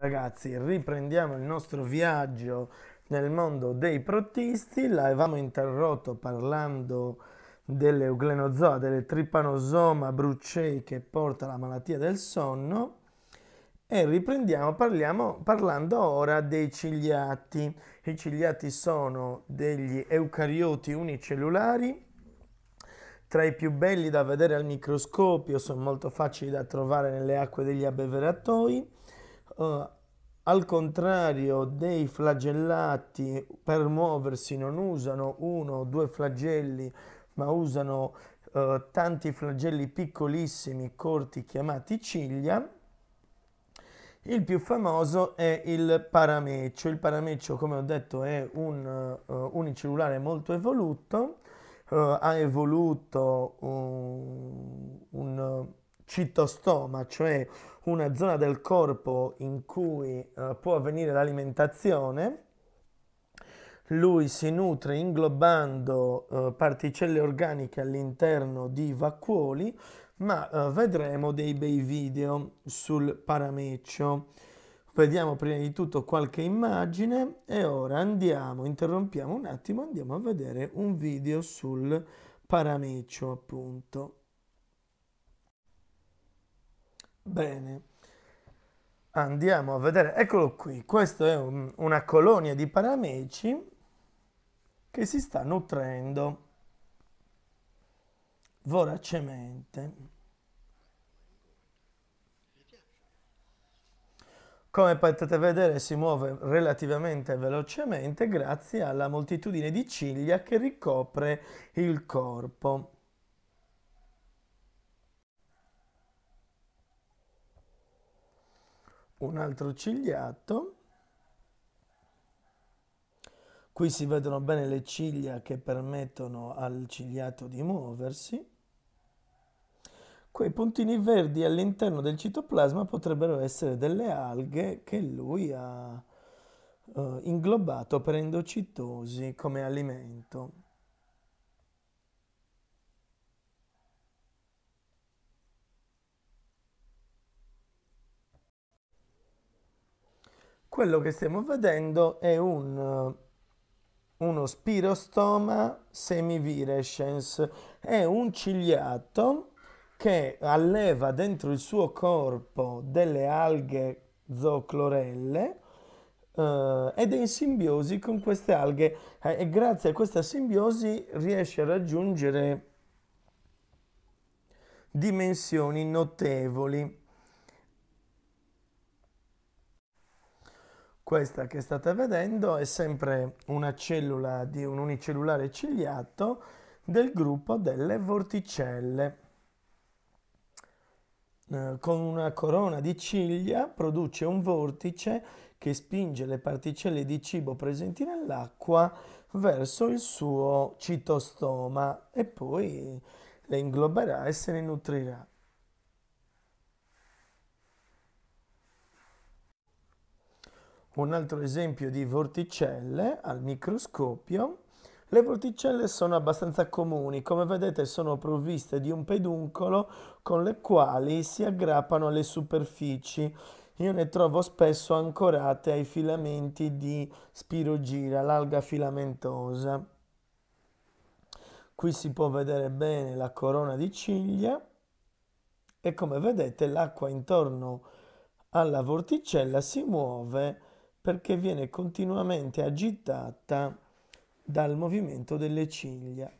Ragazzi, riprendiamo il nostro viaggio nel mondo dei protisti L'avevamo interrotto parlando delle euglenozoa, delle tripanosoma brucei che porta alla malattia del sonno e riprendiamo parliamo, parlando ora dei cigliati. I cigliati sono degli eucarioti unicellulari tra i più belli da vedere al microscopio, sono molto facili da trovare nelle acque degli abbeveratoi eh, al contrario dei flagellati per muoversi non usano uno o due flagelli, ma usano eh, tanti flagelli piccolissimi, corti, chiamati ciglia. Il più famoso è il paramecio Il paramecio come ho detto, è un eh, unicellulare molto evoluto, eh, ha evoluto un, un citostoma, cioè una zona del corpo in cui eh, può avvenire l'alimentazione. Lui si nutre inglobando eh, particelle organiche all'interno di vacuoli, ma eh, vedremo dei bei video sul paramecio. Vediamo prima di tutto qualche immagine e ora andiamo, interrompiamo un attimo, andiamo a vedere un video sul paramecio appunto. Bene, andiamo a vedere, eccolo qui, questa è un, una colonia di parameci che si sta nutrendo voracemente. Come potete vedere si muove relativamente velocemente grazie alla moltitudine di ciglia che ricopre il corpo. un altro cigliato. Qui si vedono bene le ciglia che permettono al cigliato di muoversi. Quei puntini verdi all'interno del citoplasma potrebbero essere delle alghe che lui ha eh, inglobato per endocitosi come alimento. Quello che stiamo vedendo è un, eh, uno spirostoma semivirescens, è un ciliato che alleva dentro il suo corpo delle alghe zooclorelle eh, ed è in simbiosi con queste alghe eh, e grazie a questa simbiosi riesce a raggiungere dimensioni notevoli. Questa che state vedendo è sempre una cellula di un unicellulare cigliato del gruppo delle vorticelle. Eh, con una corona di ciglia produce un vortice che spinge le particelle di cibo presenti nell'acqua verso il suo citostoma e poi le ingloberà e se ne nutrirà. Un altro esempio di vorticelle al microscopio. Le vorticelle sono abbastanza comuni, come vedete sono provviste di un peduncolo con le quali si aggrappano alle superfici. Io ne trovo spesso ancorate ai filamenti di spirogira, l'alga filamentosa. Qui si può vedere bene la corona di ciglia e come vedete l'acqua intorno alla vorticella si muove perché viene continuamente agitata dal movimento delle ciglia.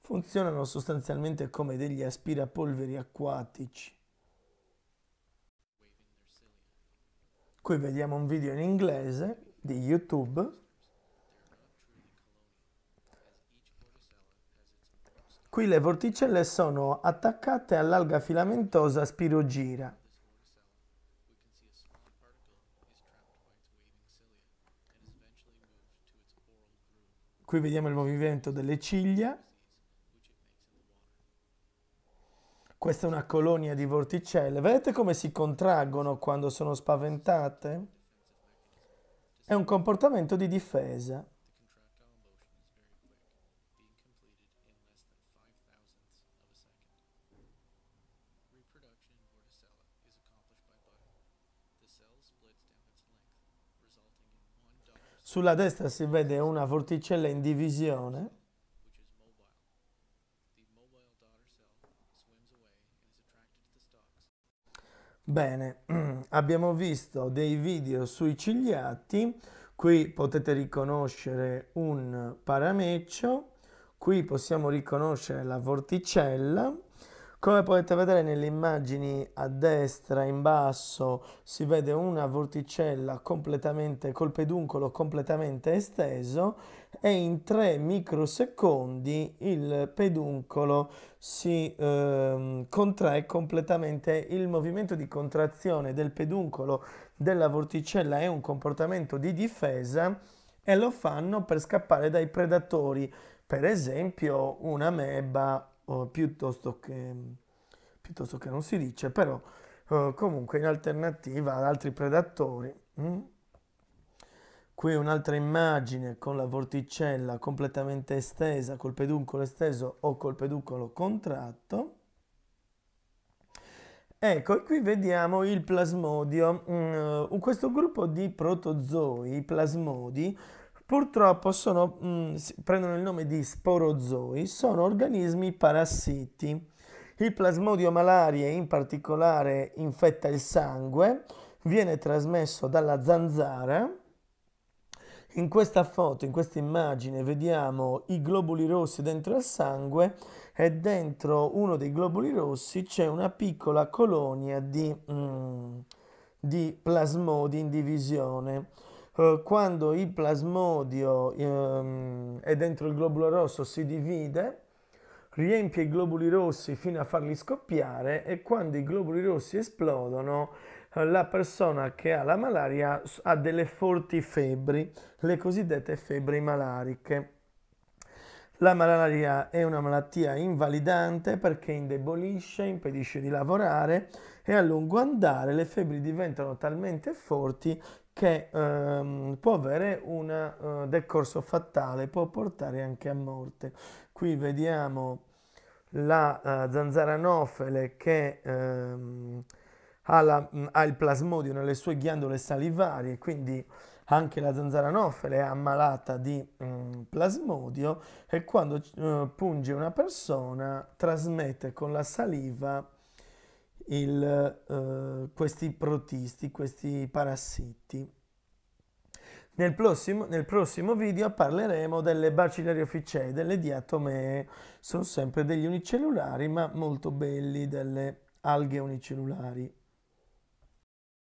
Funzionano sostanzialmente come degli aspirapolveri acquatici. Qui vediamo un video in inglese di YouTube. Qui le vorticelle sono attaccate all'alga filamentosa spirogira. Qui vediamo il movimento delle ciglia. Questa è una colonia di vorticelle. Vedete come si contraggono quando sono spaventate? È un comportamento di difesa. resulting in sulla destra si vede una vorticella in divisione. Bene, abbiamo visto dei video sui cigliati, qui potete riconoscere un parameccio, qui possiamo riconoscere la vorticella, come potete vedere nelle immagini a destra in basso si vede una vorticella completamente col peduncolo completamente esteso e in 3 microsecondi il peduncolo si eh, contrae completamente. Il movimento di contrazione del peduncolo della vorticella è un comportamento di difesa e lo fanno per scappare dai predatori, per esempio una meba piuttosto che, piuttosto che non si dice, però eh, comunque in alternativa ad altri predatori. Mh? Hm, qui un'altra immagine con la vorticella completamente estesa, col peduncolo esteso o col peduncolo contratto. Ecco, qui vediamo il plasmodio. Mm, eh, questo gruppo di protozoi, i plasmodi, Purtroppo sono, mh, mm, prendono il nome di sporozoi, sono organismi parassiti. Il plasmodio malaria, in particolare, infetta il sangue, viene trasmesso dalla zanzara. In questa foto, in questa immagine, vediamo i globuli rossi dentro al sangue e dentro uno dei globuli rossi c'è una piccola colonia di, mm, di plasmodi in divisione. Eh, quando il plasmodio ehm, è dentro il globulo rosso si divide, riempie i globuli rossi fino a farli scoppiare e quando i globuli rossi esplodono eh, la persona che ha la malaria ha delle forti febbri, le cosiddette febbri malariche. La malaria è una malattia invalidante perché indebolisce, impedisce di lavorare e a lungo andare le febbri diventano talmente forti che ehm, può avere un eh, decorso fatale, può portare anche a morte. Qui vediamo la eh, zanzara nofele che ehm, ha, la, mm, ha, il plasmodio nelle sue ghiandole salivari e quindi anche la zanzara nofele è ammalata di mm, plasmodio e quando eh, punge una persona trasmette con la saliva il, eh, questi protisti, questi parassiti. Nel prossimo, nel prossimo, video parleremo delle bacillarioficee, delle diatomee, sono sempre degli unicellulari ma molto belli, delle alghe unicellulari.